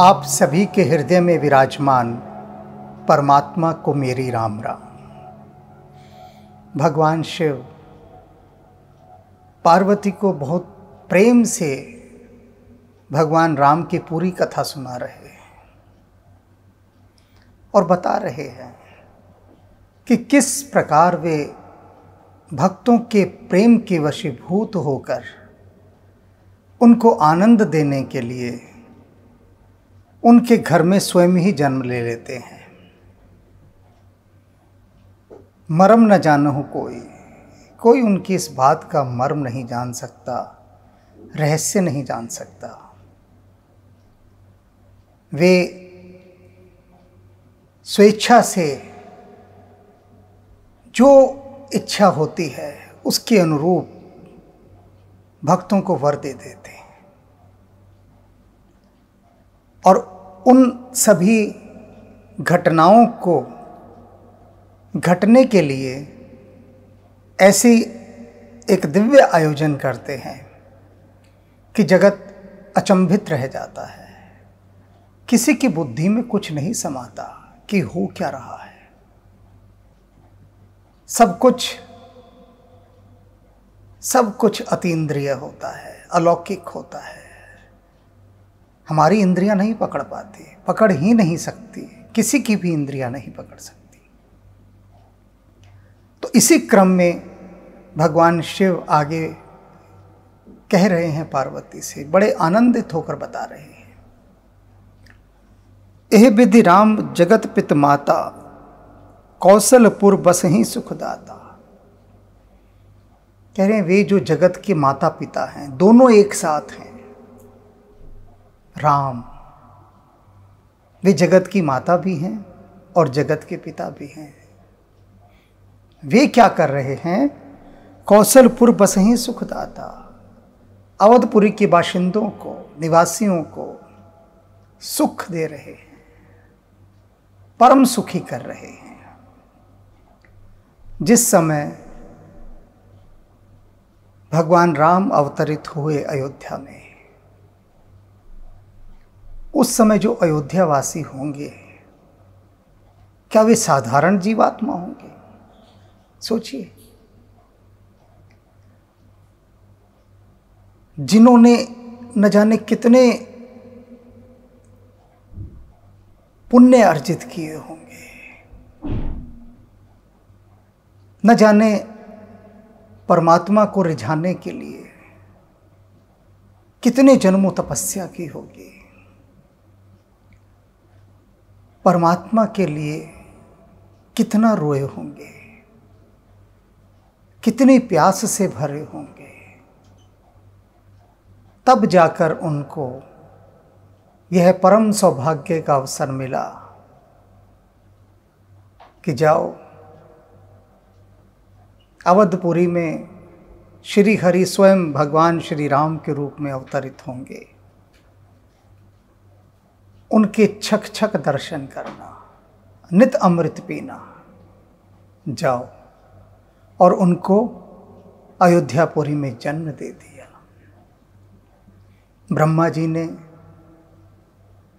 आप सभी के हृदय में विराजमान परमात्मा को मेरी राम राम भगवान शिव पार्वती को बहुत प्रेम से भगवान राम की पूरी कथा सुना रहे हैं और बता रहे हैं कि किस प्रकार वे भक्तों के प्रेम के वशीभूत होकर उनको आनंद देने के लिए उनके घर में स्वयं ही जन्म ले लेते हैं मरम न जान हो कोई कोई उनकी इस बात का मर्म नहीं जान सकता रहस्य नहीं जान सकता वे स्वेच्छा से जो इच्छा होती है उसके अनुरूप भक्तों को वर दे देते हैं और उन सभी घटनाओं को घटने के लिए ऐसी एक दिव्य आयोजन करते हैं कि जगत अचंभित रह जाता है किसी की बुद्धि में कुछ नहीं समाता कि हो क्या रहा है सब कुछ सब कुछ अतीन्द्रिय होता है अलौकिक होता है हमारी इंद्रियां नहीं पकड़ पाती पकड़ ही नहीं सकती किसी की भी इंद्रियां नहीं पकड़ सकती तो इसी क्रम में भगवान शिव आगे कह रहे हैं पार्वती से बड़े आनंदित होकर बता रहे हैं एह विधि राम जगत पित माता कौशलपुर बस ही सुखदाता कह रहे हैं वे जो जगत के माता पिता हैं दोनों एक साथ हैं राम वे जगत की माता भी हैं और जगत के पिता भी हैं वे क्या कर रहे हैं कौशलपुर बस ही सुखदाता अवधपुरी के बाशिंदों को निवासियों को सुख दे रहे हैं परम सुखी कर रहे हैं जिस समय भगवान राम अवतरित हुए अयोध्या में उस समय जो अयोध्यावासी होंगे क्या वे साधारण जीवात्मा होंगे सोचिए जिन्होंने न जाने कितने पुण्य अर्जित किए होंगे न जाने परमात्मा को रिझाने के लिए कितने जन्मों तपस्या की होगी परमात्मा के लिए कितना रोए होंगे कितनी प्यास से भरे होंगे तब जाकर उनको यह परम सौभाग्य का अवसर मिला कि जाओ अवधपुरी में श्री हरि स्वयं भगवान श्री राम के रूप में अवतरित होंगे उनके छक छक दर्शन करना नित अमृत पीना जाओ और उनको अयोध्यापुरी में जन्म दे दिया ब्रह्मा जी ने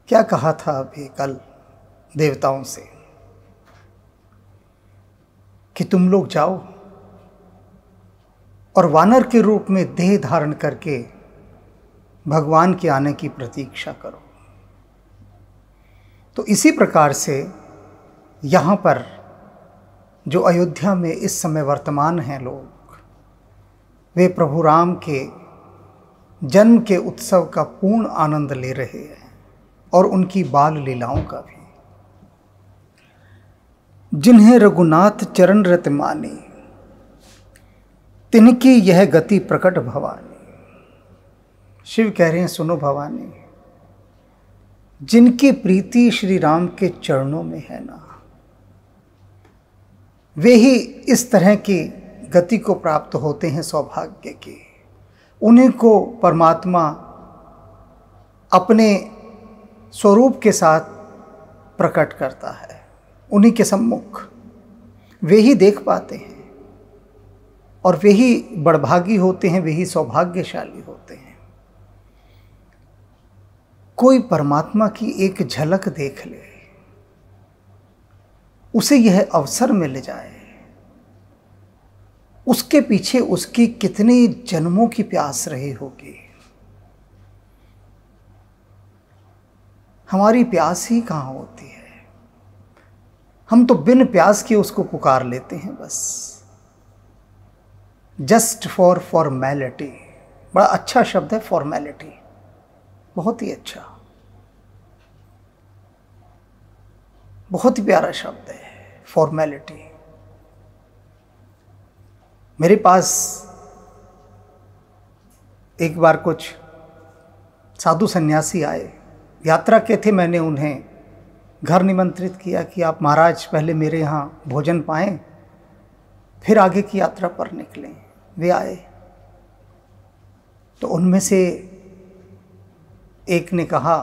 क्या कहा था अभी कल देवताओं से कि तुम लोग जाओ और वानर के रूप में देह धारण करके भगवान के आने की प्रतीक्षा करो तो इसी प्रकार से यहाँ पर जो अयोध्या में इस समय वर्तमान हैं लोग वे प्रभु राम के जन्म के उत्सव का पूर्ण आनंद ले रहे हैं और उनकी बाल लीलाओं का भी जिन्हें रघुनाथ चरण रत माने तिनकी यह गति प्रकट भवानी शिव कह रहे हैं सुनो भवानी जिनकी प्रीति श्री राम के चरणों में है ना वे ही इस तरह की गति को प्राप्त होते हैं सौभाग्य के उन्हीं को परमात्मा अपने स्वरूप के साथ प्रकट करता है उन्हीं के सम्मुख वे ही देख पाते हैं और वे ही बड़भागी होते हैं वे ही सौभाग्यशाली होते हैं कोई परमात्मा की एक झलक देख ले उसे यह अवसर मिल जाए उसके पीछे उसकी कितने जन्मों की प्यास रही होगी हमारी प्यास ही कहाँ होती है हम तो बिन प्यास के उसको पुकार लेते हैं बस जस्ट फॉर फॉर्मेलिटी बड़ा अच्छा शब्द है फॉर्मेलिटी बहुत ही अच्छा बहुत ही प्यारा शब्द है फॉर्मेलिटी मेरे पास एक बार कुछ साधु सन्यासी आए यात्रा के थे मैंने उन्हें घर निमंत्रित किया कि आप महाराज पहले मेरे यहाँ भोजन पाएं फिर आगे की यात्रा पर निकलें वे आए तो उनमें से एक ने कहा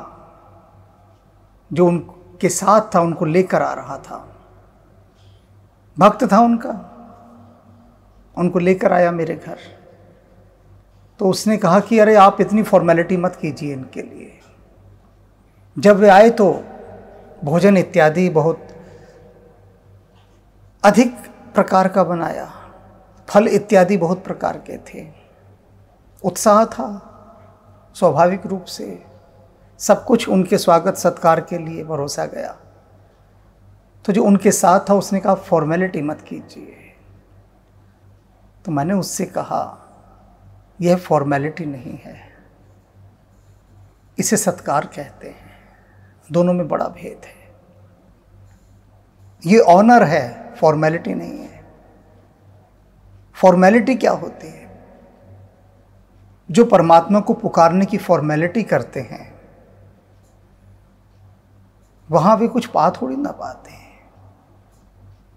जो उनके साथ था उनको लेकर आ रहा था भक्त था उनका उनको लेकर आया मेरे घर तो उसने कहा कि अरे आप इतनी फॉर्मेलिटी मत कीजिए इनके लिए जब वे आए तो भोजन इत्यादि बहुत अधिक प्रकार का बनाया फल इत्यादि बहुत प्रकार के थे उत्साह था स्वाभाविक रूप से सब कुछ उनके स्वागत सत्कार के लिए भरोसा गया तो जो उनके साथ था उसने कहा फॉर्मेलिटी मत कीजिए तो मैंने उससे कहा यह फॉर्मेलिटी नहीं है इसे सत्कार कहते हैं दोनों में बड़ा भेद है ये ऑनर है फॉर्मेलिटी नहीं है फॉर्मेलिटी क्या होती है जो परमात्मा को पुकारने की फॉर्मेलिटी करते हैं वहाँ भी कुछ पा थोड़ी ना पाते हैं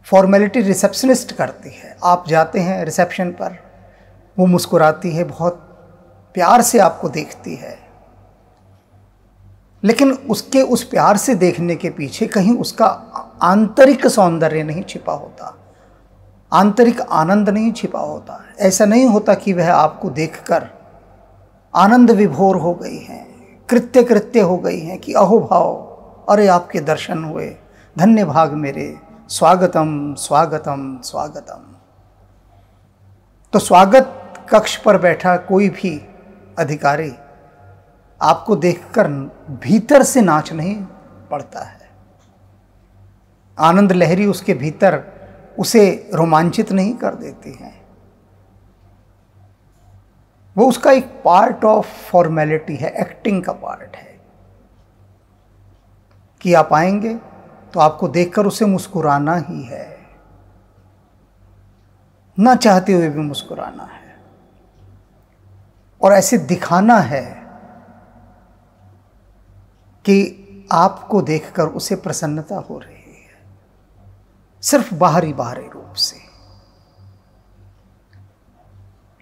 फॉर्मेलिटी रिसेप्शनिस्ट करती है आप जाते हैं रिसेप्शन पर वो मुस्कुराती है बहुत प्यार से आपको देखती है लेकिन उसके उस प्यार से देखने के पीछे कहीं उसका आंतरिक सौंदर्य नहीं छिपा होता आंतरिक आनंद नहीं छिपा होता ऐसा नहीं होता कि वह आपको देखकर आनंद विभोर हो गई हैं कृत्य कृत्य हो गई हैं कि अहो भाव अरे आपके दर्शन हुए धन्य भाग मेरे स्वागतम स्वागतम स्वागतम तो स्वागत कक्ष पर बैठा कोई भी अधिकारी आपको देखकर भीतर से नाच नहीं पड़ता है आनंद लहरी उसके भीतर उसे रोमांचित नहीं कर देती है वो उसका एक पार्ट ऑफ फॉर्मेलिटी है एक्टिंग का पार्ट है कि आप आएंगे तो आपको देखकर उसे मुस्कुराना ही है ना चाहते हुए भी मुस्कुराना है और ऐसे दिखाना है कि आपको देखकर उसे प्रसन्नता हो रही है सिर्फ बाहरी बाहरी रूप से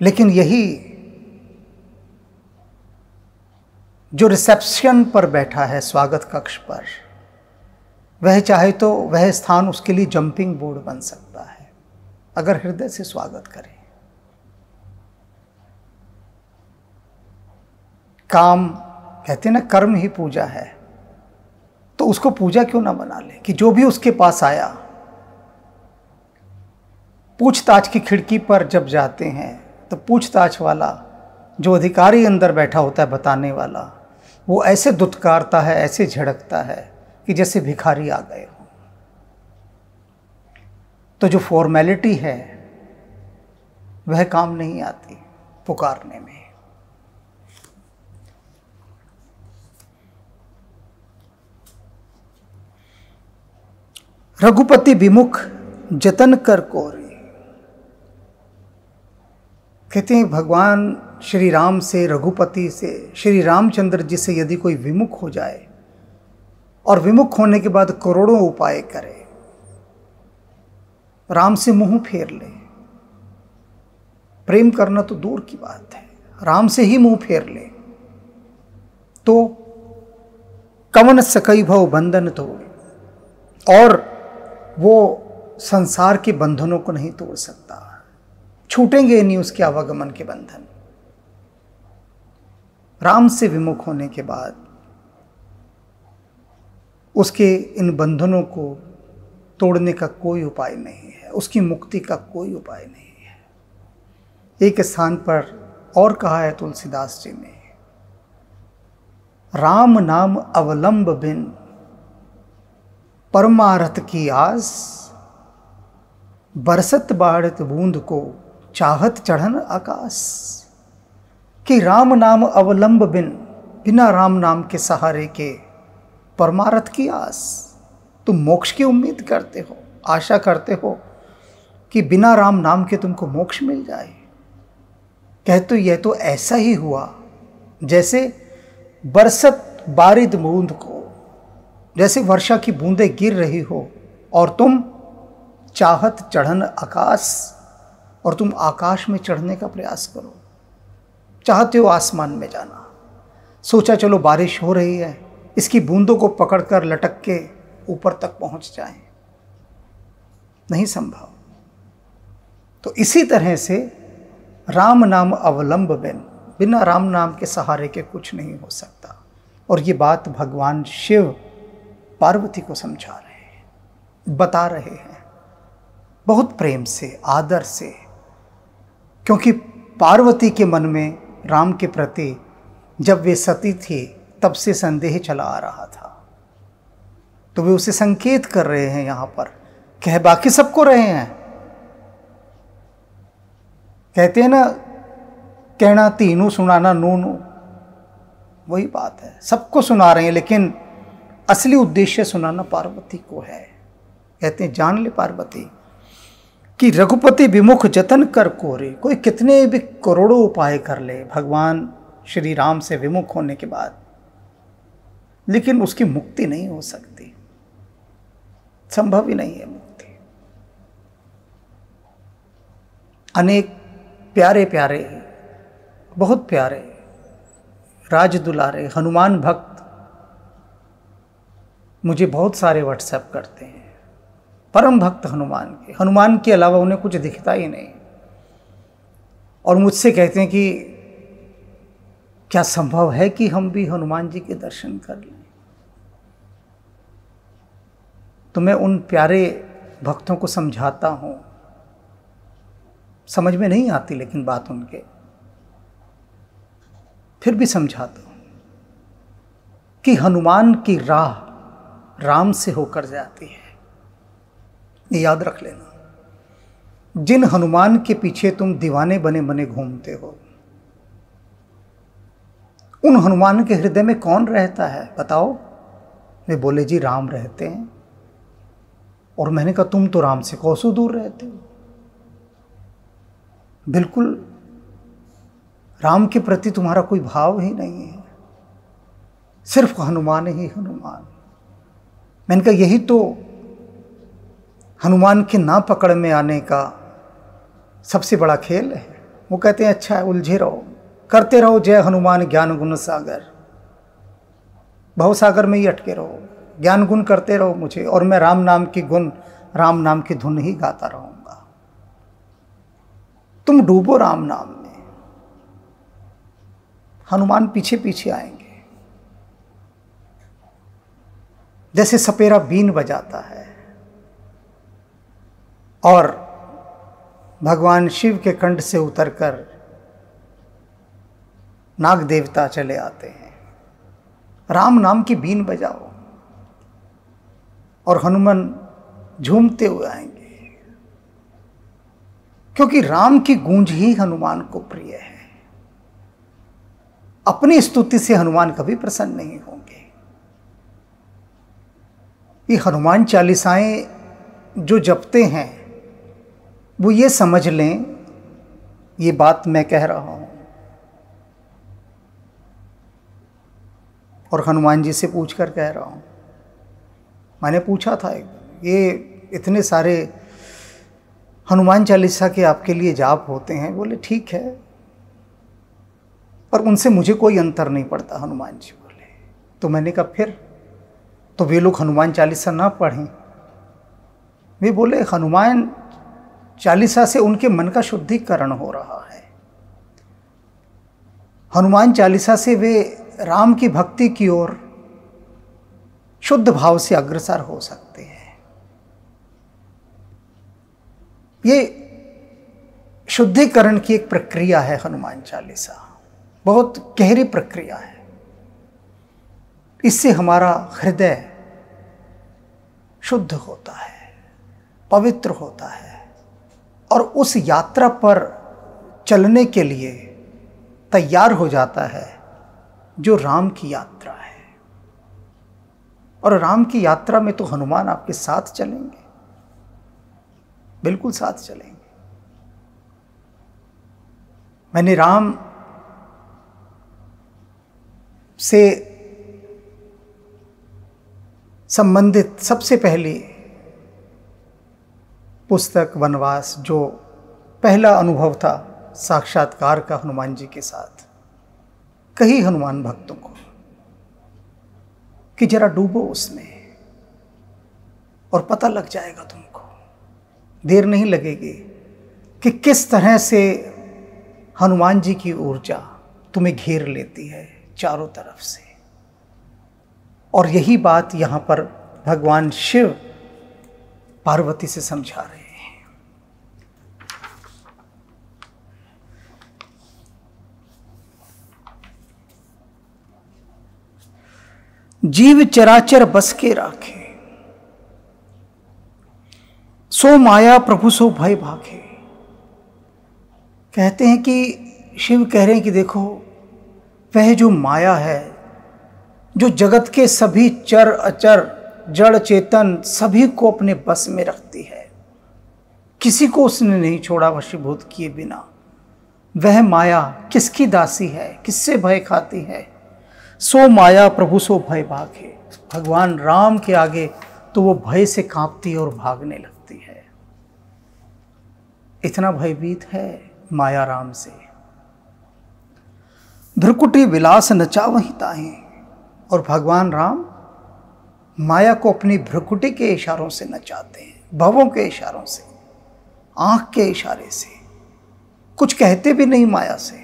लेकिन यही जो रिसेप्शन पर बैठा है स्वागत कक्ष पर वह चाहे तो वह स्थान उसके लिए जंपिंग बोर्ड बन सकता है अगर हृदय से स्वागत करें काम कहते ना कर्म ही पूजा है तो उसको पूजा क्यों ना बना ले कि जो भी उसके पास आया पूछताछ की खिड़की पर जब जाते हैं तो पूछताछ वाला जो अधिकारी अंदर बैठा होता है बताने वाला वो ऐसे दुत्कारता है ऐसे झड़कता है कि जैसे भिखारी आ गए हो तो जो फॉर्मेलिटी है वह काम नहीं आती पुकारने में रघुपति विमुख जतन कर कोरी कहते हैं भगवान श्री राम से रघुपति से श्री रामचंद्र जी से यदि कोई विमुख हो जाए और विमुख होने के बाद करोड़ों उपाय करे राम से मुंह फेर ले प्रेम करना तो दूर की बात है राम से ही मुंह फेर ले तो कवन सकई भव बंधन तो और वो संसार के बंधनों को नहीं तोड़ सकता छूटेंगे नहीं उसके आवागमन के बंधन राम से विमुख होने के बाद उसके इन बंधनों को तोड़ने का कोई उपाय नहीं है उसकी मुक्ति का कोई उपाय नहीं है एक स्थान पर और कहा है तुलसीदास जी ने राम नाम अवलंब बिन परमारथ की आस बरसत बाढ़त बूंद को चाहत चढ़न आकाश कि राम नाम अवलंब बिन बिना राम नाम के सहारे के परमारथ की आस तुम मोक्ष की उम्मीद करते हो आशा करते हो कि बिना राम नाम के तुमको मोक्ष मिल जाए कह तो यह तो ऐसा ही हुआ जैसे बरसत बारिद बूंद को जैसे वर्षा की बूंदें गिर रही हो और तुम चाहत चढ़न आकाश और तुम आकाश में चढ़ने का प्रयास करो चाहते हो आसमान में जाना सोचा चलो बारिश हो रही है इसकी बूंदों को पकड़कर लटक के ऊपर तक पहुंच जाए नहीं संभव तो इसी तरह से राम नाम अवलंब बिन बिना राम नाम के सहारे के कुछ नहीं हो सकता और ये बात भगवान शिव पार्वती को समझा रहे हैं बता रहे हैं बहुत प्रेम से आदर से क्योंकि पार्वती के मन में राम के प्रति जब वे सती थी तब से संदेह चला आ रहा था तो वे उसे संकेत कर रहे हैं यहां पर कह बाकी सबको रहे हैं कहते हैं ना कहना तीनू सुनाना नूनू वही बात है सबको सुना रहे हैं लेकिन असली उद्देश्य सुनाना पार्वती को है कहते हैं जान ले पार्वती कि रघुपति विमुख जतन कर कोरे कोई कितने भी करोड़ों उपाय कर ले भगवान श्री राम से विमुख होने के बाद लेकिन उसकी मुक्ति नहीं हो सकती संभव ही नहीं है मुक्ति अनेक प्यारे प्यारे बहुत प्यारे राज दुलारे हनुमान भक्त मुझे बहुत सारे व्हाट्सएप करते हैं परम भक्त हनुमान के हनुमान के अलावा उन्हें कुछ दिखता ही नहीं और मुझसे कहते हैं कि क्या संभव है कि हम भी हनुमान जी के दर्शन कर लें तो मैं उन प्यारे भक्तों को समझाता हूँ समझ में नहीं आती लेकिन बात उनके फिर भी समझाता हूँ कि हनुमान की राह राम से होकर जाती है याद रख लेना जिन हनुमान के पीछे तुम दीवाने बने बने घूमते हो उन हनुमान के हृदय में कौन रहता है बताओ वे बोले जी राम रहते हैं और मैंने कहा तुम तो राम से कौसो दूर रहते हो बिल्कुल राम के प्रति तुम्हारा कोई भाव ही नहीं है सिर्फ हनुमान ही हनुमान मैंने कहा यही तो हनुमान के ना पकड़ में आने का सबसे बड़ा खेल है वो कहते हैं अच्छा है उलझे रहो करते रहो जय हनुमान ज्ञान गुण सागर भव सागर में ही अटके रहो ज्ञान गुण करते रहो मुझे और मैं राम नाम की गुण राम नाम की धुन ही गाता रहूंगा तुम डूबो राम नाम में हनुमान पीछे पीछे आएंगे जैसे सपेरा बीन बजाता है और भगवान शिव के कंठ से उतरकर नाग देवता चले आते हैं राम नाम की बीन बजाओ और हनुमान झूमते हुए आएंगे क्योंकि राम की गूंज ही हनुमान को प्रिय है अपनी स्तुति से हनुमान कभी प्रसन्न नहीं होंगे ये हनुमान चालीसाएं जो जपते हैं वो ये समझ लें ये बात मैं कह रहा हूं और हनुमान जी से पूछ कर कह रहा हूँ मैंने पूछा था ये इतने सारे हनुमान चालीसा के आपके लिए जाप होते हैं बोले ठीक है पर उनसे मुझे कोई अंतर नहीं पड़ता हनुमान जी बोले तो मैंने कहा फिर तो वे लोग हनुमान चालीसा ना पढ़ें वे बोले हनुमान चालीसा से उनके मन का शुद्धिकरण हो रहा है हनुमान चालीसा से वे राम की भक्ति की ओर शुद्ध भाव से अग्रसर हो सकते हैं ये शुद्धिकरण की एक प्रक्रिया है हनुमान चालीसा बहुत गहरी प्रक्रिया है इससे हमारा हृदय शुद्ध होता है पवित्र होता है और उस यात्रा पर चलने के लिए तैयार हो जाता है जो राम की यात्रा है और राम की यात्रा में तो हनुमान आपके साथ चलेंगे बिल्कुल साथ चलेंगे मैंने राम से संबंधित सबसे पहली पुस्तक वनवास जो पहला अनुभव था साक्षात्कार का हनुमान जी के साथ कही हनुमान भक्तों को कि जरा डूबो उसमें और पता लग जाएगा तुमको देर नहीं लगेगी कि किस तरह से हनुमान जी की ऊर्जा तुम्हें घेर लेती है चारों तरफ से और यही बात यहाँ पर भगवान शिव पार्वती से समझा रहे हैं जीव चराचर बस के राखे सो माया प्रभु सो भय भागे कहते हैं कि शिव कह रहे हैं कि देखो वह जो माया है जो जगत के सभी चर अचर जड़ चेतन सभी को अपने बस में रखती है किसी को उसने नहीं छोड़ा वशीभूत किए बिना वह माया किसकी दासी है किससे भय खाती है सो माया प्रभु सो भय भागे भगवान राम के आगे तो वो भय से कांपती और भागने लगती है इतना भयभीत है माया राम से ध्रुकुटी विलास नचा वहीं ताहे और भगवान राम माया को अपनी भ्रुकुटी के इशारों से नचाते हैं भवों के इशारों से आँख के इशारे से कुछ कहते भी नहीं माया से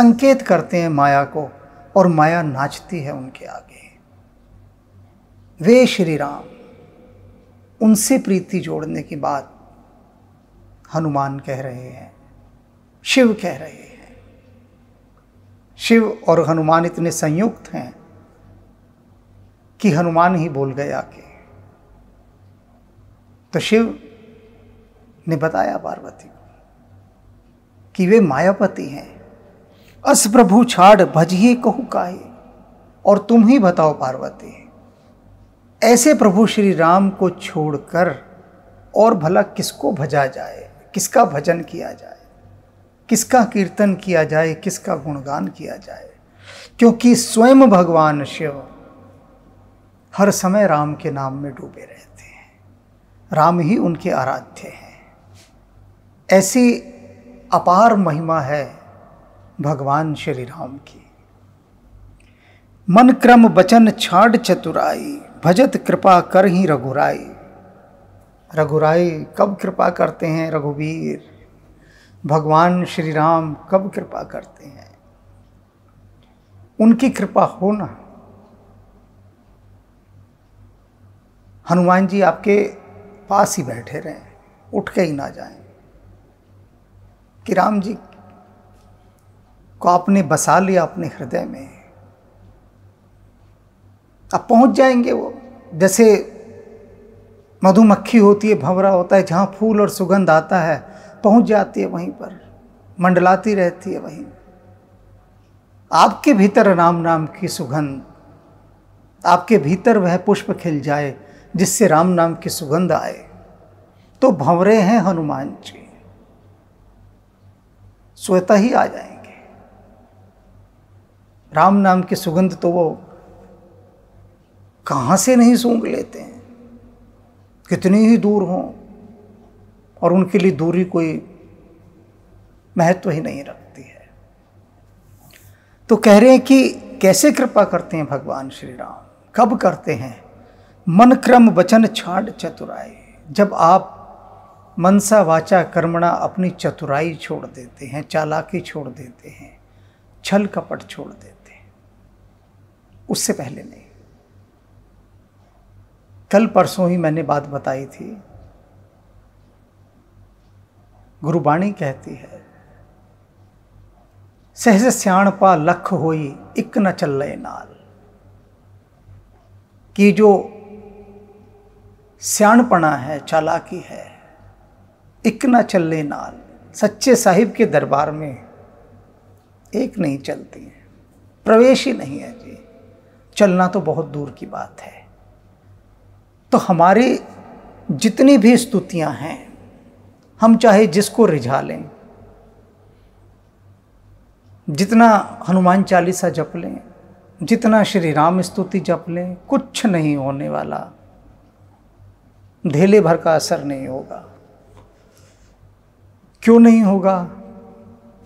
संकेत करते हैं माया को और माया नाचती है उनके आगे वे श्री राम उनसे प्रीति जोड़ने की बात हनुमान कह रहे हैं शिव कह रहे हैं शिव और हनुमान इतने संयुक्त हैं कि हनुमान ही बोल गए आके तो शिव ने बताया पार्वती को कि वे मायापति हैं अस प्रभु छाड़ भजिए कहू काहे और तुम ही बताओ पार्वती ऐसे प्रभु श्री राम को छोड़कर और भला किसको भजा जाए किसका भजन किया जाए किसका कीर्तन किया जाए किसका गुणगान किया जाए क्योंकि स्वयं भगवान शिव हर समय राम के नाम में डूबे रहते हैं राम ही उनके आराध्य हैं ऐसी अपार महिमा है भगवान श्री राम की मन क्रम बचन छाड़ चतुराई भजत कृपा कर ही रघुराई रघुराई कब कृपा करते हैं रघुवीर भगवान श्री राम कब कृपा करते हैं उनकी कृपा हो न हनुमान जी आपके पास ही बैठे रहें उठ के ही ना जाएं कि राम जी को आपने बसा लिया अपने हृदय में अब पहुंच जाएंगे वो जैसे मधुमक्खी होती है भंवरा होता है जहाँ फूल और सुगंध आता है पहुंच जाती है वहीं पर मंडलाती रहती है वहीं आपके भीतर राम नाम की सुगंध आपके भीतर वह पुष्प खिल जाए जिससे राम नाम की सुगंध आए तो भंवरे हैं हनुमान जी स्वतः ही आ जाए राम नाम की सुगंध तो वो कहाँ से नहीं सूंघ लेते हैं कितनी ही दूर हों और उनके लिए दूरी कोई महत्व ही नहीं रखती है तो कह रहे हैं कि कैसे कृपा करते हैं भगवान श्री राम कब करते हैं मन क्रम वचन छाड़ चतुराई जब आप मनसा वाचा कर्मणा अपनी चतुराई छोड़ देते हैं चालाकी छोड़ देते हैं छल कपट छोड़ देते हैं उससे पहले नहीं कल परसों ही मैंने बात बताई थी गुरुबाणी कहती है सहज स्याणपा लख होई इक न रहे नाल कि जो स्याणपना है चालाकी है इक न चले नाल सच्चे साहिब के दरबार में एक नहीं चलती है प्रवेश ही नहीं है जी चलना तो बहुत दूर की बात है तो हमारी जितनी भी स्तुतियां हैं हम चाहे जिसको रिझा लें जितना हनुमान चालीसा जप लें जितना श्री राम स्तुति जप लें कुछ नहीं होने वाला धेले भर का असर नहीं होगा क्यों नहीं होगा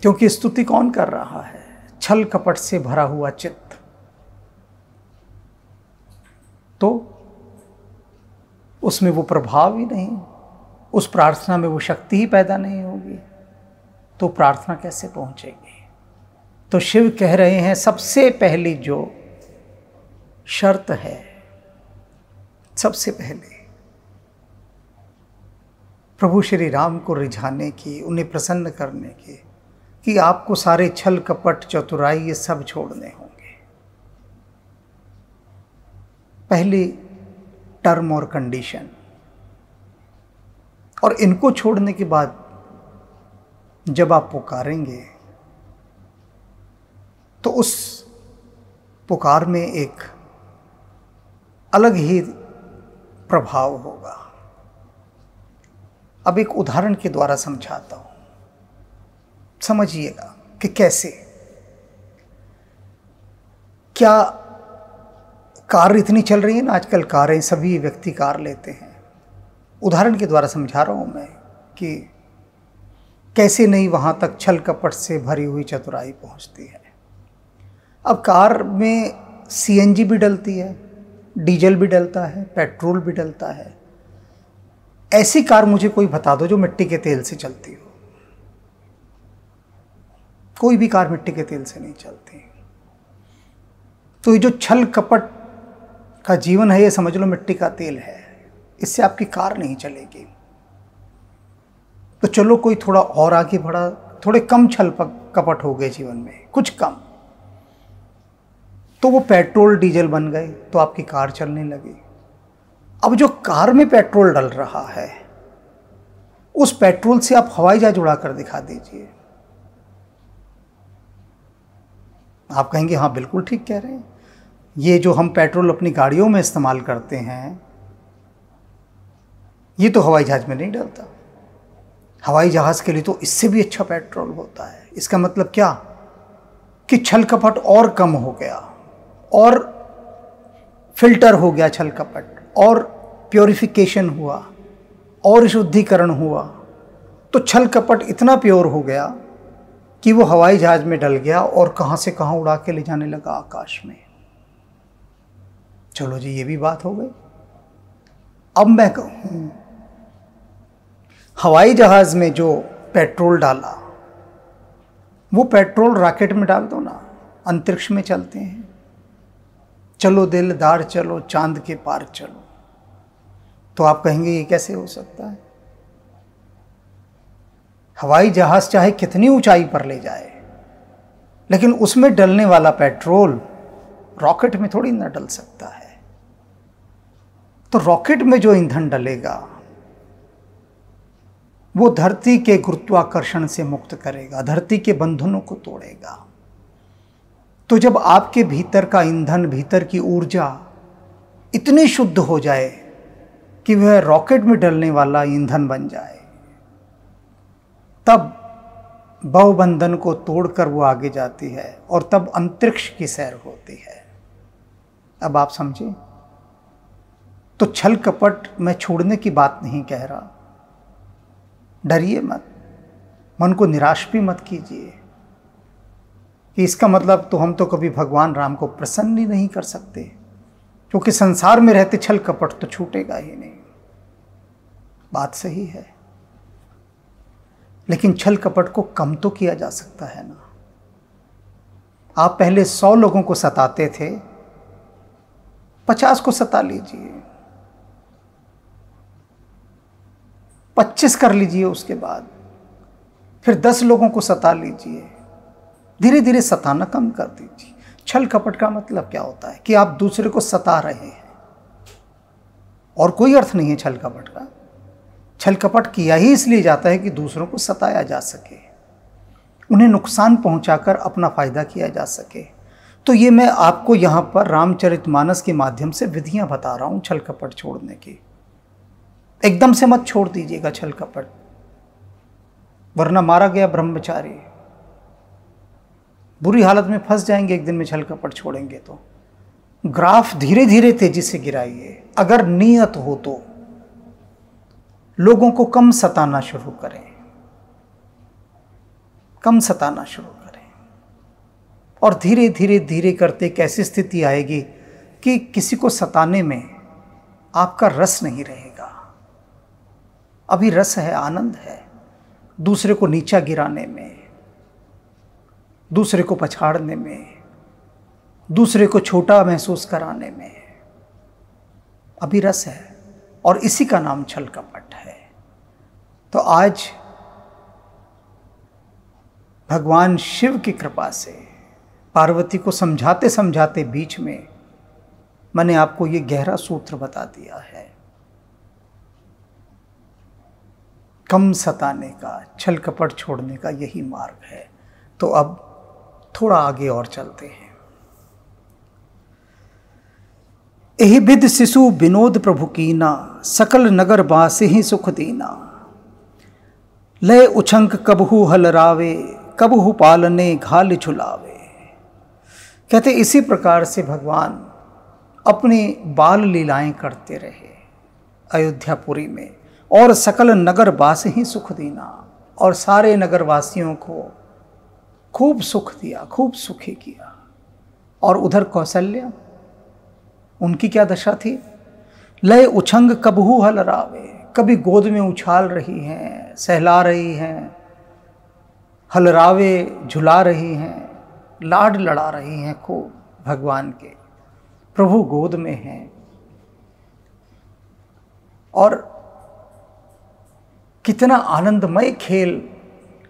क्योंकि स्तुति कौन कर रहा है छल कपट से भरा हुआ चित्त तो उसमें वो प्रभाव ही नहीं उस प्रार्थना में वो शक्ति ही पैदा नहीं होगी तो प्रार्थना कैसे पहुंचेगी तो शिव कह रहे हैं सबसे पहली जो शर्त है सबसे पहले प्रभु श्री राम को रिझाने की उन्हें प्रसन्न करने की कि आपको सारे छल कपट चतुराई ये सब छोड़ने हो पहली टर्म और कंडीशन और इनको छोड़ने के बाद जब आप पुकारेंगे तो उस पुकार में एक अलग ही प्रभाव होगा अब एक उदाहरण के द्वारा समझाता हूं समझिएगा कि कैसे क्या कार इतनी चल रही है ना आजकल कारें सभी व्यक्ति कार लेते हैं उदाहरण के द्वारा समझा रहा हूँ मैं कि कैसे नहीं वहाँ तक छल कपट से भरी हुई चतुराई पहुँचती है अब कार में सीएनजी भी डलती है डीजल भी डलता है पेट्रोल भी डलता है ऐसी कार मुझे कोई बता दो जो मिट्टी के तेल से चलती हो कोई भी कार मिट्टी के तेल से नहीं चलती तो ये जो छल कपट का जीवन है ये समझ लो मिट्टी का तेल है इससे आपकी कार नहीं चलेगी तो चलो कोई थोड़ा और आगे बढ़ा थोड़े कम छल कपट हो गए जीवन में कुछ कम तो वो पेट्रोल डीजल बन गए तो आपकी कार चलने लगी अब जो कार में पेट्रोल डल रहा है उस पेट्रोल से आप हवाई जहाज उड़ा कर दिखा दीजिए आप कहेंगे हाँ बिल्कुल ठीक कह रहे हैं ये जो हम पेट्रोल अपनी गाड़ियों में इस्तेमाल करते हैं ये तो हवाई जहाज़ में नहीं डलता हवाई जहाज़ के लिए तो इससे भी अच्छा पेट्रोल होता है इसका मतलब क्या कि छल कपट और कम हो गया और फिल्टर हो गया छल कपट और प्योरिफिकेशन हुआ और शुद्धिकरण हुआ तो छल कपट इतना प्योर हो गया कि वो हवाई जहाज़ में डल गया और कहाँ से कहाँ उड़ा के ले जाने लगा आकाश में चलो जी ये भी बात हो गई अब मैं कहूँ हवाई जहाज़ में जो पेट्रोल डाला वो पेट्रोल रॉकेट में डाल दो ना अंतरिक्ष में चलते हैं चलो दिलदार चलो चांद के पार चलो तो आप कहेंगे ये कैसे हो सकता है हवाई जहाज़ चाहे कितनी ऊंचाई पर ले जाए लेकिन उसमें डलने वाला पेट्रोल रॉकेट में थोड़ी ना डल सकता है तो रॉकेट में जो ईंधन डलेगा वो धरती के गुरुत्वाकर्षण से मुक्त करेगा धरती के बंधनों को तोड़ेगा तो जब आपके भीतर का ईंधन भीतर की ऊर्जा इतनी शुद्ध हो जाए कि वह रॉकेट में डलने वाला ईंधन बन जाए तब बंधन को तोड़कर वो आगे जाती है और तब अंतरिक्ष की सैर होती है अब आप समझें तो छल कपट मैं छोड़ने की बात नहीं कह रहा डरिए मत मन को निराश भी मत कीजिए कि इसका मतलब तो हम तो कभी भगवान राम को प्रसन्न ही नहीं कर सकते क्योंकि संसार में रहते छल कपट तो छूटेगा ही नहीं बात सही है लेकिन छल कपट को कम तो किया जा सकता है ना आप पहले सौ लोगों को सताते थे पचास को सता लीजिए पच्चीस कर लीजिए उसके बाद फिर दस लोगों को सता लीजिए धीरे धीरे सताना कम कर दीजिए छल कपट का मतलब क्या होता है कि आप दूसरे को सता रहे हैं और कोई अर्थ नहीं है छल कपट का छल कपट किया ही इसलिए जाता है कि दूसरों को सताया जा सके उन्हें नुकसान पहुंचाकर अपना फ़ायदा किया जा सके तो ये मैं आपको यहाँ पर रामचरितमानस के माध्यम से विधियाँ बता रहा हूँ छल कपट छोड़ने की एकदम से मत छोड़ दीजिएगा छल कपट वरना मारा गया ब्रह्मचारी बुरी हालत में फंस जाएंगे एक दिन में छल कपट छोड़ेंगे तो ग्राफ धीरे धीरे तेजी से गिराइए अगर नियत हो तो लोगों को कम सताना शुरू करें कम सताना शुरू करें और धीरे धीरे धीरे करते एक ऐसी स्थिति आएगी कि किसी को सताने में आपका रस नहीं रहेगा अभी रस है आनंद है दूसरे को नीचा गिराने में दूसरे को पछाड़ने में दूसरे को छोटा महसूस कराने में अभी रस है और इसी का नाम छल कपट है तो आज भगवान शिव की कृपा से पार्वती को समझाते समझाते बीच में मैंने आपको ये गहरा सूत्र बता दिया है कम सताने का छल कपट छोड़ने का यही मार्ग है तो अब थोड़ा आगे और चलते हैं यही विद शिशु विनोद प्रभु कीना सकल नगर बासी ही सुख दीना लय उछंक कबहू हलरावे कबहु पालने घाल झुलावे कहते इसी प्रकार से भगवान अपने बाल लीलाएं करते रहे अयोध्यापुरी में और सकल नगर वास ही सुख देना और सारे नगरवासियों को खूब सुख दिया खूब सुखी किया और उधर कौशल्या उनकी क्या दशा थी लय उछंग कबहू हल रावे कभी गोद में उछाल रही हैं सहला रही हैं हलरावे झुला रही हैं लाड लड़ा रही हैं खूब भगवान के प्रभु गोद में हैं और कितना आनंदमय खेल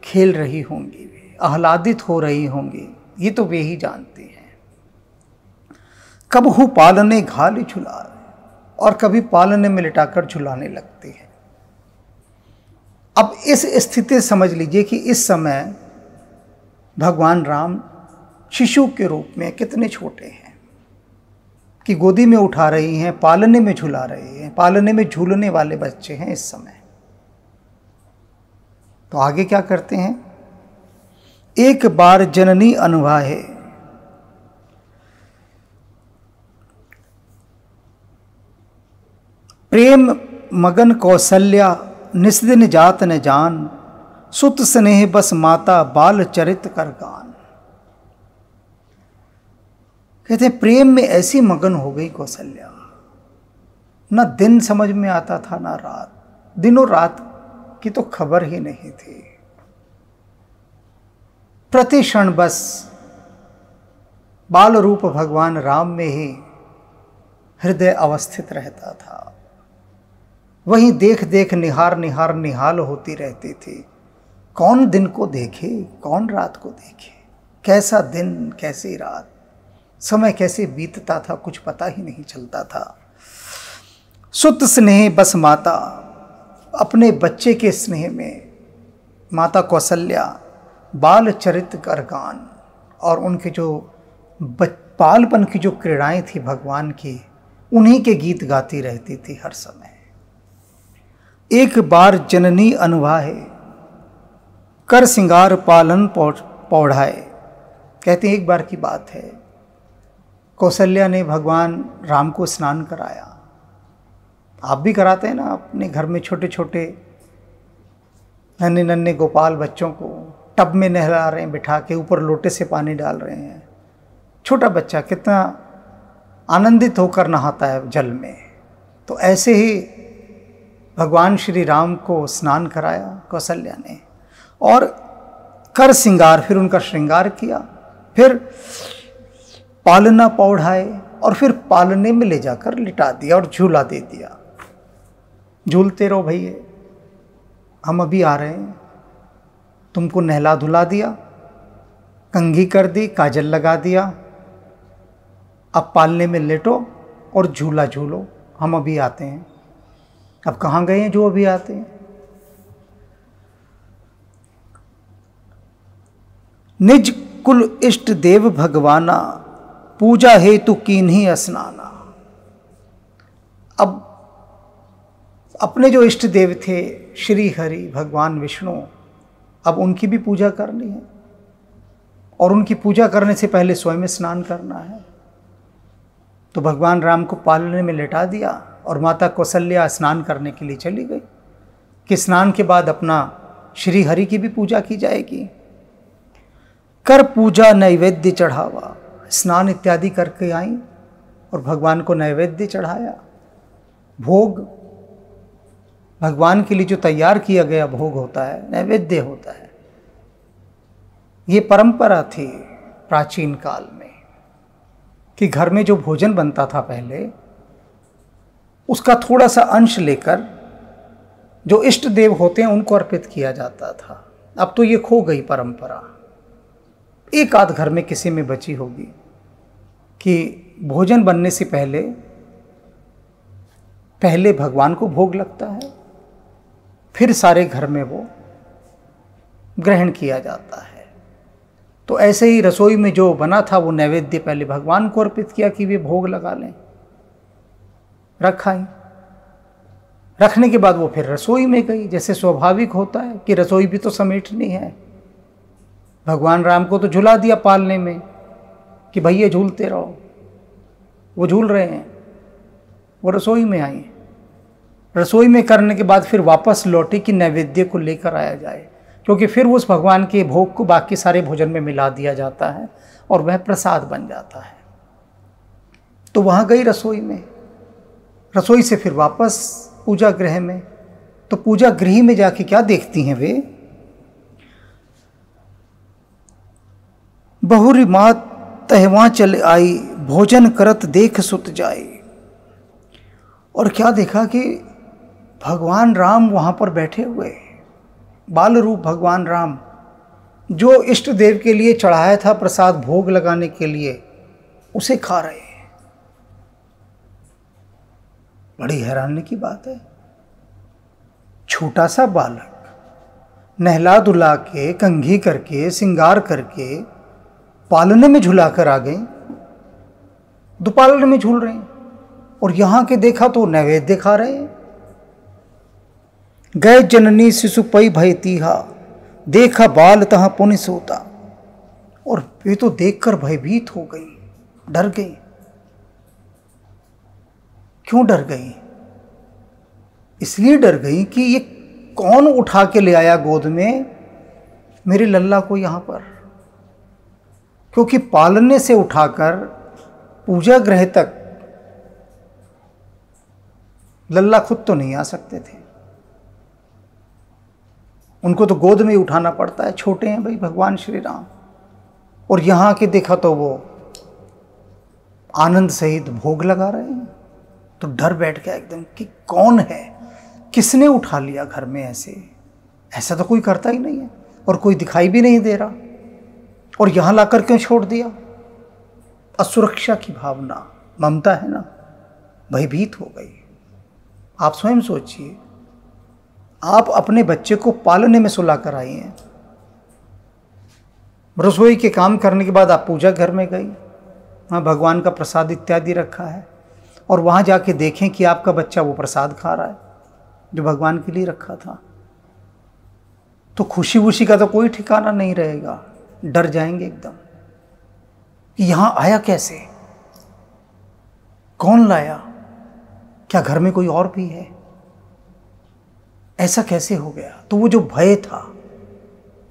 खेल रही होंगी वे आह्लादित हो रही होंगी ये तो वे ही जानते हैं कब हो पालने घाल झुला और कभी पालने में लिटाकर झुलाने लगते हैं अब इस स्थिति समझ लीजिए कि इस समय भगवान राम शिशु के रूप में कितने छोटे हैं कि गोदी में उठा रही हैं पालने में झुला रही हैं पालने में झूलने वाले बच्चे हैं इस समय तो आगे क्या करते हैं एक बार जननी अनुभा है प्रेम मगन कौशल्या निस्दिन जात न जान सुत स्नेह बस माता बाल चरित कर गान कहते हैं प्रेम में ऐसी मगन हो गई कौशल्या ना दिन समझ में आता था ना रात दिनों रात की तो खबर ही नहीं थी प्रति क्षण बस बाल रूप भगवान राम में ही हृदय अवस्थित रहता था वहीं देख देख निहार निहार निहाल होती रहती थी कौन दिन को देखे कौन रात को देखे कैसा दिन कैसी रात समय कैसे बीतता था कुछ पता ही नहीं चलता था सुत स्नेह बस माता अपने बच्चे के स्नेह में माता कौशल्या बाल चरित्र कर गान और उनके जो बालपन की जो क्रीड़ाएं थी भगवान की उन्हीं के गीत गाती रहती थी हर समय एक बार जननी अनुवाहे कर सिंगार पालन पौढ़ाए कहते हैं एक बार की बात है कौशल्या ने भगवान राम को स्नान कराया आप भी कराते हैं ना अपने घर में छोटे छोटे नन्हे नन्हे गोपाल बच्चों को टब में नहला रहे हैं बिठा के ऊपर लोटे से पानी डाल रहे हैं छोटा बच्चा कितना आनंदित होकर नहाता है जल में तो ऐसे ही भगवान श्री राम को स्नान कराया कौशल्या ने और कर श्रृंगार फिर उनका श्रृंगार किया फिर पालना पौढ़ाए और फिर पालने में ले जाकर लिटा दिया और झूला दे दिया झूलते रहो भैया हम अभी आ रहे हैं तुमको नहला धुला दिया कंघी कर दी काजल लगा दिया अब पालने में लेटो और झूला झूलो हम अभी आते हैं अब कहाँ गए हैं जो अभी आते हैं निज कुल इष्ट देव भगवाना पूजा हेतु कीन्ही स्नाना अब अपने जो इष्ट देव थे श्री हरि भगवान विष्णु अब उनकी भी पूजा करनी है और उनकी पूजा करने से पहले स्वयं स्नान करना है तो भगवान राम को पालने में लेटा दिया और माता कौशल्या स्नान करने के लिए चली गई कि स्नान के बाद अपना श्री हरि की भी पूजा की जाएगी कर पूजा नैवेद्य चढ़ावा स्नान इत्यादि करके आई और भगवान को नैवेद्य चढ़ाया भोग भगवान के लिए जो तैयार किया गया भोग होता है नैवेद्य होता है ये परंपरा थी प्राचीन काल में कि घर में जो भोजन बनता था पहले उसका थोड़ा सा अंश लेकर जो इष्ट देव होते हैं उनको अर्पित किया जाता था अब तो ये खो गई परंपरा एक आध घर में किसी में बची होगी कि भोजन बनने से पहले पहले भगवान को भोग लगता है फिर सारे घर में वो ग्रहण किया जाता है तो ऐसे ही रसोई में जो बना था वो नैवेद्य पहले भगवान को अर्पित किया कि वे भोग लगा लें रखा ही रखने के बाद वो फिर रसोई में गई जैसे स्वाभाविक होता है कि रसोई भी तो समेटनी है भगवान राम को तो झुला दिया पालने में कि भैया झूलते रहो वो झूल रहे हैं वो रसोई में आई रसोई में करने के बाद फिर वापस लौटे कि नैवेद्य को लेकर आया जाए क्योंकि फिर उस भगवान के भोग को बाकी सारे भोजन में मिला दिया जाता है और वह प्रसाद बन जाता है तो वहाँ गई रसोई में रसोई से फिर वापस पूजा गृह में तो पूजा गृह में जाके क्या देखती हैं वे बहुरी मात तहवा चल आई भोजन करत देख सुत जाए और क्या देखा कि भगवान राम वहाँ पर बैठे हुए बाल रूप भगवान राम जो इष्ट देव के लिए चढ़ाया था प्रसाद भोग लगाने के लिए उसे खा रहे हैं बड़ी हैरानी की बात है छोटा सा बालक नहला धुला के कंघी करके सिंगार करके पालने में झुला कर आ गए दोपालन में झूल रहे हैं और यहाँ के देखा तो नैवेद्य खा रहे हैं गय जननी पई भय तीहा देखा बाल तहाँ पुण्य सोता और वे तो देखकर भयभीत हो गई डर गई क्यों डर गई इसलिए डर गई कि ये कौन उठा के ले आया गोद में मेरे लल्ला को यहाँ पर क्योंकि पालने से उठाकर पूजा ग्रह तक लल्ला खुद तो नहीं आ सकते थे उनको तो गोद में उठाना पड़ता है छोटे हैं भाई भगवान श्री राम और यहाँ के देखा तो वो आनंद सहित भोग लगा रहे हैं तो डर बैठ गया एकदम कि कौन है किसने उठा लिया घर में ऐसे ऐसा तो कोई करता ही नहीं है और कोई दिखाई भी नहीं दे रहा और यहाँ लाकर क्यों छोड़ दिया असुरक्षा की भावना ममता है ना भयभीत हो गई आप स्वयं सोचिए आप अपने बच्चे को पालने में सुला कर आई हैं रसोई के काम करने के बाद आप पूजा घर में गई वहाँ भगवान का प्रसाद इत्यादि रखा है और वहाँ जाके देखें कि आपका बच्चा वो प्रसाद खा रहा है जो भगवान के लिए रखा था तो खुशी वुशी का तो कोई ठिकाना नहीं रहेगा डर जाएंगे एकदम कि यहाँ आया कैसे कौन लाया क्या घर में कोई और भी है ऐसा कैसे हो गया तो वो जो भय था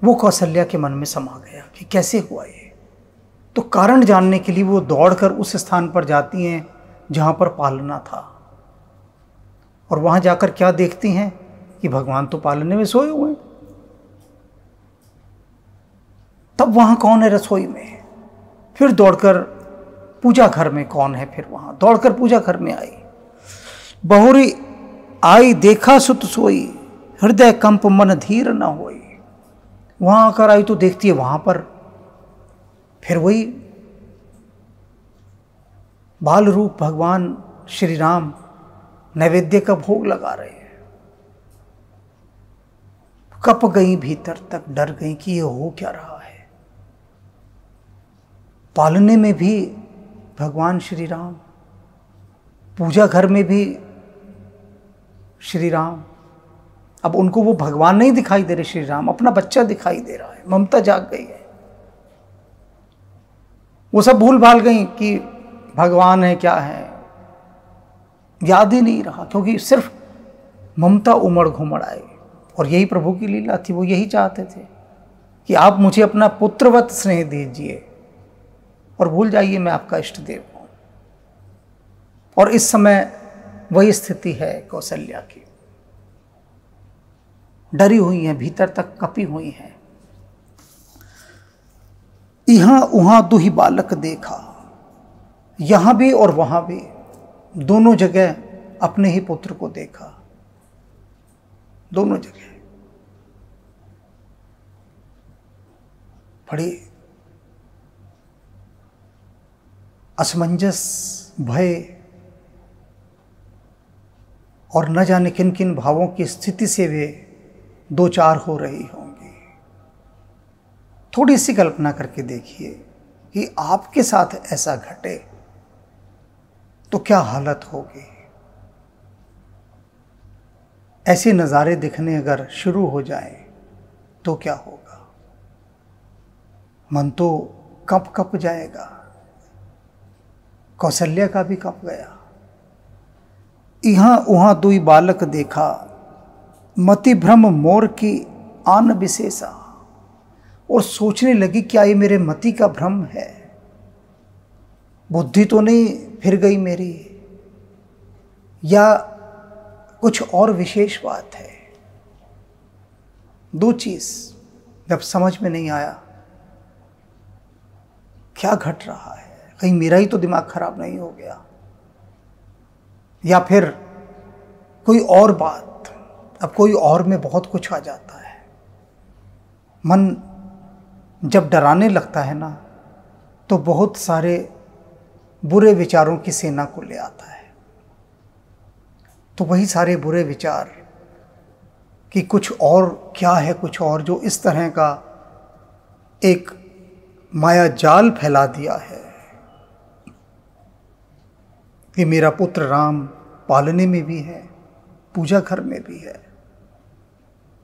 वो कौशल्या के मन में समा गया कि कैसे हुआ ये तो कारण जानने के लिए वो दौड़कर उस स्थान पर जाती हैं जहाँ पर पालना था और वहाँ जाकर क्या देखती हैं कि भगवान तो पालने में सोए हुए तब वहाँ कौन है रसोई में फिर दौड़कर पूजा घर में कौन है फिर वहाँ दौड़कर पूजा घर में आई बहुरी आई देखा सुत तो सोई हृदय कंप मन धीर न होई वहां आकर आई तो देखती है वहां पर फिर वही बाल रूप भगवान श्री राम नैवेद्य का भोग लगा रहे हैं कप गई भीतर तक डर गई कि यह हो क्या रहा है पालने में भी भगवान श्री राम पूजा घर में भी श्री राम अब उनको वो भगवान नहीं दिखाई दे रहे श्री राम अपना बच्चा दिखाई दे रहा है ममता जाग गई है वो सब भूल भाल गई कि भगवान है क्या है याद ही नहीं रहा क्योंकि सिर्फ ममता उमड़ घूमड़ आई और यही प्रभु की लीला थी वो यही चाहते थे कि आप मुझे अपना पुत्रवत स्नेह दीजिए और भूल जाइए मैं आपका इष्ट देव हूँ और इस समय वही स्थिति है कौशल्या की डरी हुई है भीतर तक कपी हुई है यहां वहां दो ही बालक देखा यहां भी और वहां भी दोनों जगह अपने ही पुत्र को देखा दोनों जगह बड़ी असमंजस भय और न जाने किन किन भावों की स्थिति से वे दो चार हो रही होंगी थोड़ी सी कल्पना करके देखिए कि आपके साथ ऐसा घटे तो क्या हालत होगी ऐसे नज़ारे दिखने अगर शुरू हो जाए तो क्या होगा मन तो कप कप जाएगा कौशल्या का भी कप गया इहां उहां दुई बालक देखा मति भ्रम मोर की आन विशेषा और सोचने लगी क्या ये मेरे मति का भ्रम है बुद्धि तो नहीं फिर गई मेरी या कुछ और विशेष बात है दो चीज़ जब समझ में नहीं आया क्या घट रहा है कहीं मेरा ही तो दिमाग खराब नहीं हो गया या फिर कोई और बात अब कोई और में बहुत कुछ आ जाता है मन जब डराने लगता है ना तो बहुत सारे बुरे विचारों की सेना को ले आता है तो वही सारे बुरे विचार कि कुछ और क्या है कुछ और जो इस तरह का एक माया जाल फैला दिया है ये मेरा पुत्र राम पालने में भी है पूजा घर में भी है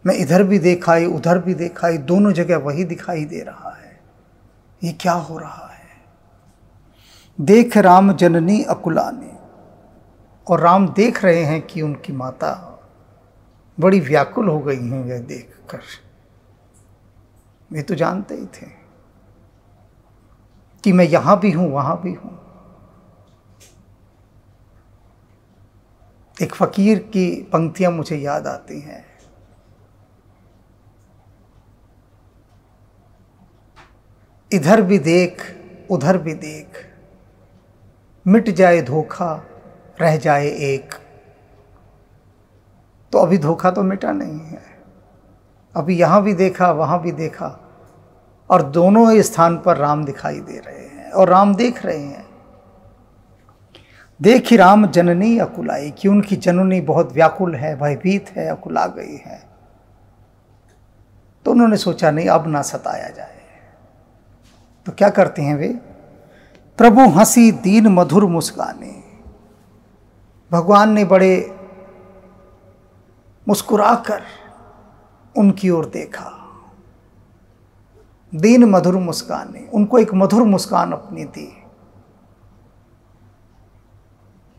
मैं इधर भी देखाई उधर भी देखाई दोनों जगह वही दिखाई दे रहा है ये क्या हो रहा है देख राम जननी अकुलानी और राम देख रहे हैं कि उनकी माता बड़ी व्याकुल हो गई हैं यह देख कर वे तो जानते ही थे कि मैं यहाँ भी हूँ वहाँ भी हूँ एक फ़कीर की पंक्तियां मुझे याद आती हैं इधर भी देख उधर भी देख मिट जाए धोखा रह जाए एक तो अभी धोखा तो मिटा नहीं है अभी यहां भी देखा वहां भी देखा और दोनों स्थान पर राम दिखाई दे रहे हैं और राम देख रहे हैं देखी राम जननी अकुलाई कि उनकी जननी बहुत व्याकुल है भयभीत है अकुला गई है तो उन्होंने सोचा नहीं अब ना सताया जाए तो क्या करते हैं वे प्रभु हंसी दीन मधुर मुस्काने भगवान ने बड़े मुस्कुराकर उनकी ओर देखा दीन मधुर मुस्काने उनको एक मधुर मुस्कान अपनी दी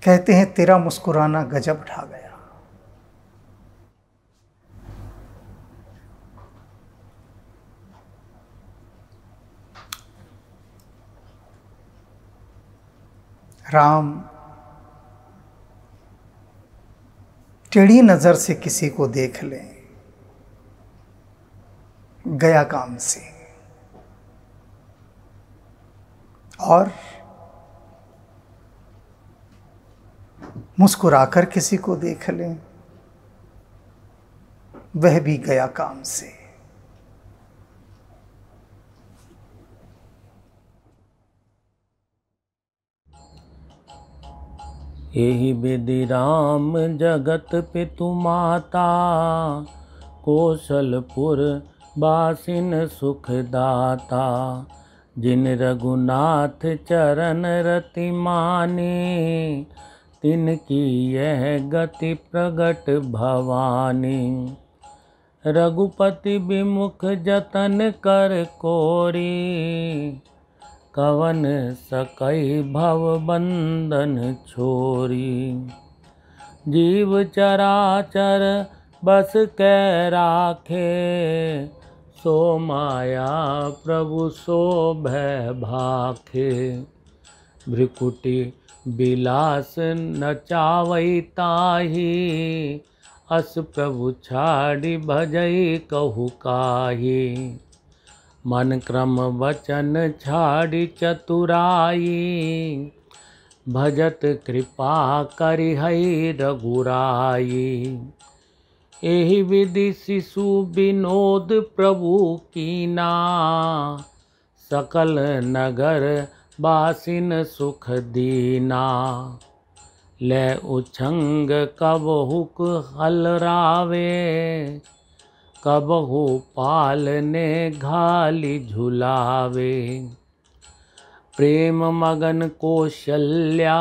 कहते हैं तेरा मुस्कुराना गजब ढा गया राम टेढ़ी नजर से किसी को देख ले गया काम से और मुस्कुराकर किसी को देख लें वह भी गया काम से यही विधि राम जगत पितु माता कौशलपुर बासिन सुखदाता जिन रघुनाथ चरण रति माने की यह गति प्रगट भवानी रघुपति विमुख जतन कर कोरी कवन सकई भव बंधन छोरी जीव चराचर बस के राखे सो माया प्रभु सो भय भाखे भ्रिकुटी बिलास नचावैताही अस प्रभु छाड़ी भजई कहु काही मन क्रम वचन छाड़ी चतुराई भजत कृपा करि हई रघुराई एहि विधि शिशु विनोद प्रभु कीना सकल नगर बासिन सुख दीना ले उछंग कब हुक हलरावे कबहू ने घाली झुलावे प्रेम मगन कौशल्या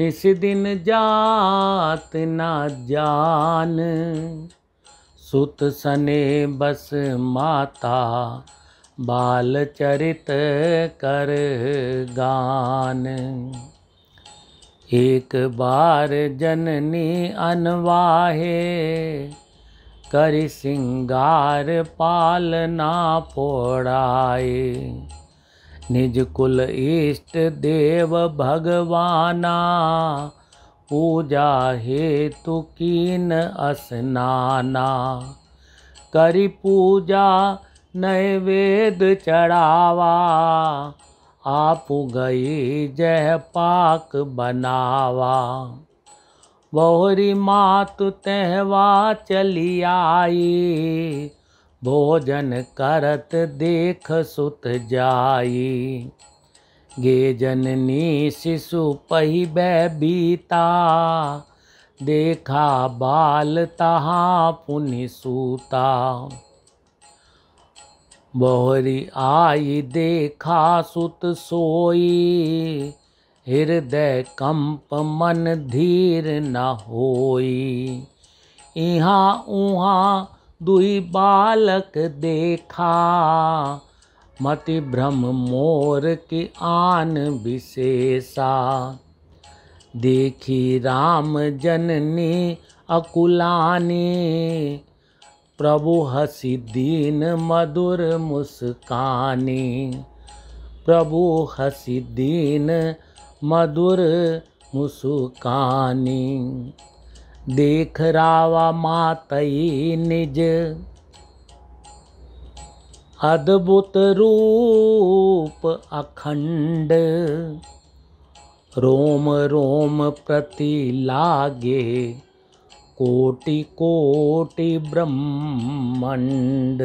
निस जात न जान सुत सने बस माता बाल चरित कर गान एक बार जननी अनवाहे करि सिंगार पालना पोड़ाए निज कुल इष्ट देव भगवाना पूजा हेतु कीन असनाना करी पूजा नैवेद चढ़ावा आप गई जय पाक बनावा भोरी मात तहवा चली आई भोजन करत देख सुत जाई गे जननी शिशु पही बीता देखा बाल तहाँ पुनि सूता बोहरी आई देखा सुत सोई हृदय कंप मन धीर न होई यहाँ उहाँ दुई बालक देखा मति भ्रम मोर के आन विशेषा देखी राम जननी अकुलानी प्रभु हसी दीन मधुर मुस्कानी प्रभु हसी दीन मधुर मुस्कानी देख रावा मातई निज अद्भुत रूप अखंड रोम रोम प्रति लागे कोटि कोटि ब्रह्मण्ड